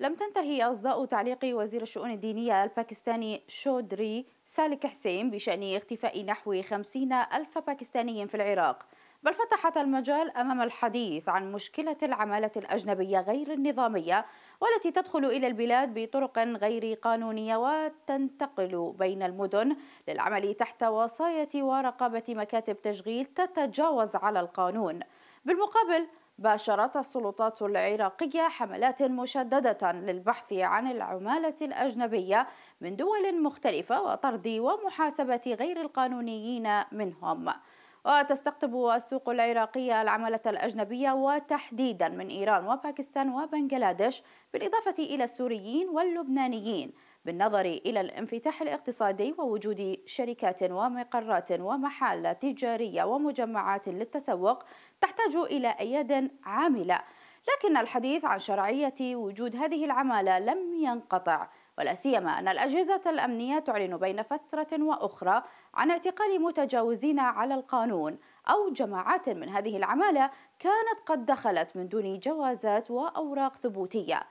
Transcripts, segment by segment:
لم تنتهي أصداء تعليق وزير الشؤون الدينية الباكستاني شودري سالك حسين بشأن اختفاء نحو خمسين ألف باكستاني في العراق بل فتحت المجال أمام الحديث عن مشكلة العمالة الأجنبية غير النظامية والتي تدخل إلى البلاد بطرق غير قانونية وتنتقل بين المدن للعمل تحت وصاية ورقابة مكاتب تشغيل تتجاوز على القانون بالمقابل باشرت السلطات العراقية حملات مشددة للبحث عن العمالة الأجنبية من دول مختلفة وطرد ومحاسبة غير القانونيين منهم وتستقطب السوق العراقية العملة الأجنبية وتحديدا من إيران وباكستان وبنغلاديش بالإضافة إلى السوريين واللبنانيين بالنظر إلى الانفتاح الاقتصادي ووجود شركات ومقرات ومحال تجارية ومجمعات للتسوق تحتاج إلى أياد عاملة لكن الحديث عن شرعية وجود هذه العمالة لم ينقطع ولا سيما أن الأجهزة الأمنية تعلن بين فترة وأخرى عن اعتقال متجاوزين على القانون أو جماعات من هذه العمالة كانت قد دخلت من دون جوازات وأوراق ثبوتية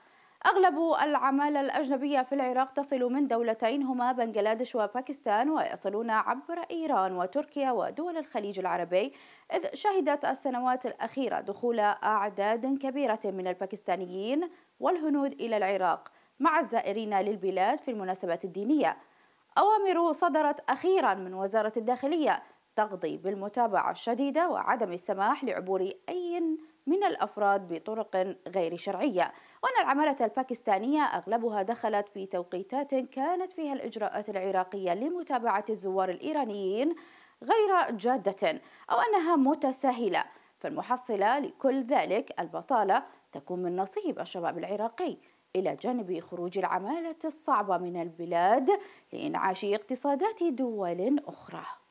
أغلب العمالة الأجنبية في العراق تصل من دولتين هما بنغلاديش وباكستان ويصلون عبر إيران وتركيا ودول الخليج العربي إذ شهدت السنوات الأخيرة دخول أعداد كبيرة من الباكستانيين والهنود إلى العراق مع الزائرين للبلاد في المناسبات الدينية أوامر صدرت أخيرا من وزارة الداخلية تقضي بالمتابعة الشديدة وعدم السماح لعبور أي من الأفراد بطرق غير شرعية وأن العمالة الباكستانية أغلبها دخلت في توقيتات كانت فيها الإجراءات العراقية لمتابعة الزوار الإيرانيين غير جادة أو أنها متساهلة فالمحصلة لكل ذلك البطالة تكون من نصيب الشباب العراقي إلى جانب خروج العمالة الصعبة من البلاد لإنعاش اقتصادات دول أخرى